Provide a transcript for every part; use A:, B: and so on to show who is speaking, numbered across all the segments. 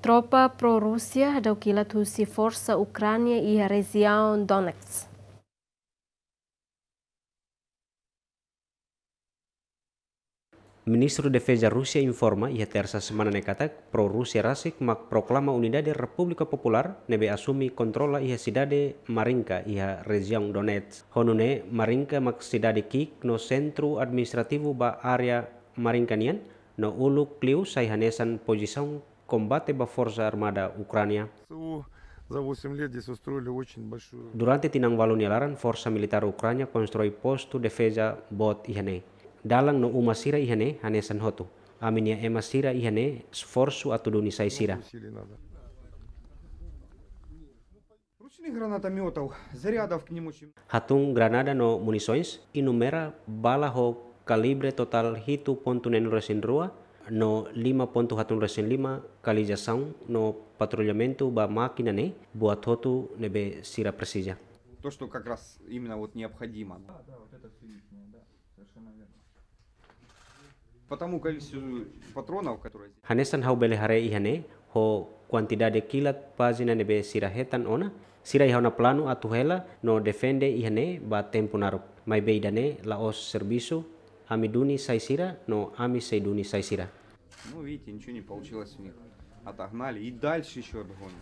A: Tropa pro rusia da ukila tusi forsa Ukrania i region Donetsk. Ministru Defesa Rusia informa ia tersa semana nekatak pro Rusia rasik mak proklama unidade Republika Popular nebe asumi kontrola ia sidade Marinka ia region Donetsk. Honune Marinka mak sidade kik no sentru administrativu ba area Marinkanian no ulu kliu saihanesan posisong combate Forza Armada Ucrania. Durante tinang ni alaran, Forza Militar Ucrania construi postu defesa bot ihane. Dalang no umasira ihane hanesan hotu. Aminia ya, emasira ihane sforsu atuduni sira. Hatung granada no munisoins, inumera bala kalibre total hitu pontunen resin rua no lima pontu hatun lima kalização no patrulhamento ba makina ne buat hotu nebe sira presija. То, что как раз именно вот необходимо. Да, да, вот это все лишнее, да, совершенно верно. По тому количеству патронов, которые... Ханесан хау харе ихане, ho quantidade kilat pazina nebe sirahetan ona sira ihona plano atuhela no defende ihane ba tempo naruk mai beidane laos servisu ami duni saisira no ami saiduni saisira Ну, видите, ничего не получилось у них. Отогнали и дальше еще обгоним.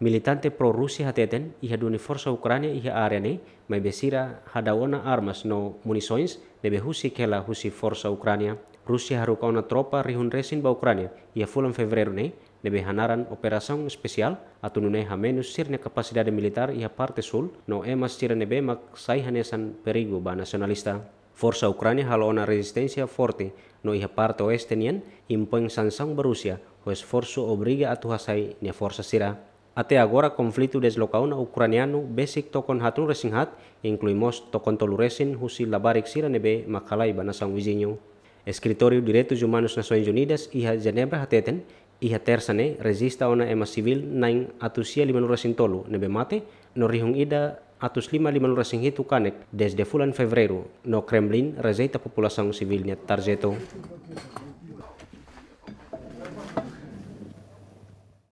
A: Militante pro-Rusia hateten iha duni forsa Ucrania iha arene mai besira hadawana armas no munisoins nebe husi kela husi forsa Ukraina, Rusia haruka una tropa rihun resin ba Ucrania iha fulan febrero ne nebe hanaran operasaun spesial atunune ha menos sirne kapasidade militar iha parte sul no emas sirne be mak sai hanesan perigo ba nasionalista. Forza Ucrania ha una resistencia forte no iha parte oestenian impõe sanção Borussia, pois força obriga a tuhasai ne força sira. Até agora, conflito deslocau na ucraniano basic tokon hatun resinghat, incluimos tokon toluresin husi labarik sira nebe makalaiba na São Vizinho. Escritório Direitos Humanos Nações Unidas iha Genebra hateten, iha tersane resista ona ema civil nain atusia tolu nebe mate, no rihung ida lima 155 rasing hitukanek desde fulan febrero, no Kremlin rezeita populasang sivilnya tarzeto.